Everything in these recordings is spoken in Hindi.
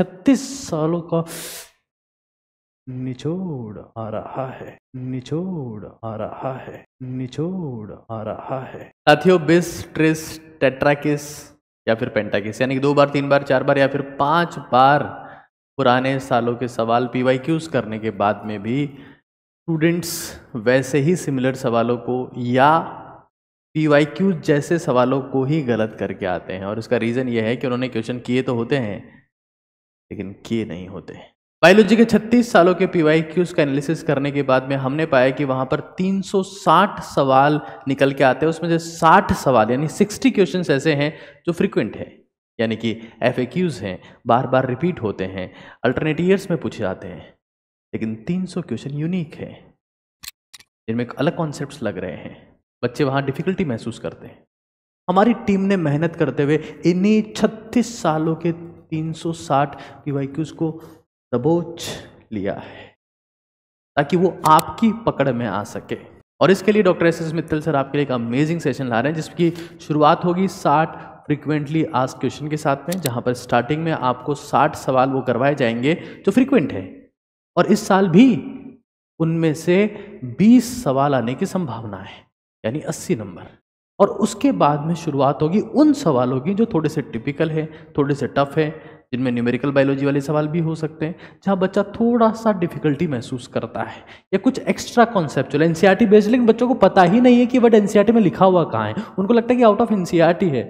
छत्तीस सालों का निचोड़ आ रहा है निचोड़ आ रहा है निचोड़ आ रहा है साथियों बिस ट्रिस टेट्राकिस या फिर पेंटाकिस यानी कि दो बार तीन बार चार बार या फिर पांच बार पुराने सालों के सवाल पी क्यूज करने के बाद में भी स्टूडेंट्स वैसे ही सिमिलर सवालों को या पी वाई क्यू जैसे सवालों को ही गलत करके आते हैं और इसका रीज़न ये है कि उन्होंने क्वेश्चन किए तो होते हैं लेकिन किए नहीं होते बायोलॉजी के 36 सालों के पी वाई क्यूज का एनालिसिस करने के बाद में हमने पाया कि वहाँ पर 360 सवाल निकल के आते हैं उसमें से 60 सवाल यानी 60 क्वेश्चन ऐसे हैं जो फ्रिक्वेंट है यानी कि एफ हैं बार बार रिपीट होते हैं अल्टरनेट ईयर्स में पूछे जाते हैं लेकिन 300 क्वेश्चन यूनिक है जिनमें अलग कॉन्सेप्ट लग रहे हैं बच्चे वहाँ डिफ़िकल्टी महसूस करते हैं हमारी टीम ने मेहनत करते हुए इन्हीं 36 सालों के 360 पीवाईक्यूज को दबोच लिया है ताकि वो आपकी पकड़ में आ सके और इसके लिए doctor S S Mittal sir आपके लिए एक अमेजिंग सेशन ला रहे हैं जिसकी शुरुआत होगी 60 फ्रिक्वेंटली आज क्वेश्चन के साथ में जहां पर स्टार्टिंग में आपको 60 सवाल वो करवाए जाएंगे जो फ्रिक्वेंट है और इस साल भी उनमें से 20 सवाल आने की संभावना है यानी 80 नंबर और उसके बाद में शुरुआत होगी उन सवालों की जो थोड़े से टिपिकल है थोड़े से टफ है जिनमें न्यूमेरिकल बायोलॉजी वाले सवाल भी हो सकते हैं जहाँ बच्चा थोड़ा सा डिफिकल्टी महसूस करता है या कुछ extra concept N C based लेकिन बच्चों को पता ही नहीं है कि बट एन में लिखा हुआ कहाँ है उनको लगता है कि आउट ऑफ एन है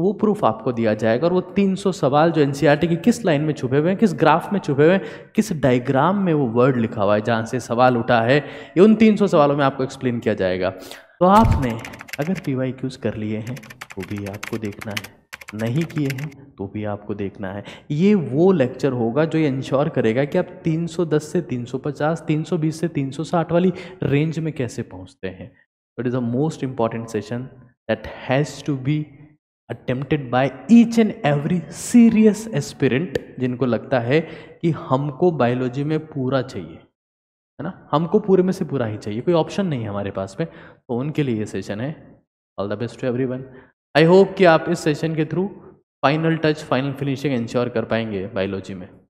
वो प्रूफ आपको दिया जाएगा और वो 300 सवाल जो एन की किस लाइन में छुपे हुए हैं किस ग्राफ में छुपे हुए हैं किस डायग्राम में वो वर्ड लिखा हुआ है जहाँ से सवाल उठा है ये उन 300 सवालों में आपको एक्सप्लेन किया जाएगा तो आपने अगर पी वाई क्यूज़ कर लिए हैं तो भी आपको देखना है नहीं किए हैं तो भी आपको देखना है ये वो लेक्चर होगा जो ये इंश्योर करेगा कि आप 310 से 350, 320 से 360 वाली रेंज में कैसे पहुंचते हैं it is the most important session that has to be attempted by each and every serious aspirant जिनको लगता है कि हमको बायोलॉजी में पूरा चाहिए है ना हमको पूरे में से पूरा ही चाहिए कोई ऑप्शन नहीं है हमारे पास में तो उनके लिए ये सेशन है all the best to every one I hope कि आप इस सेशन के through final touch final finishing ensure कर पाएंगे बायोलॉजी में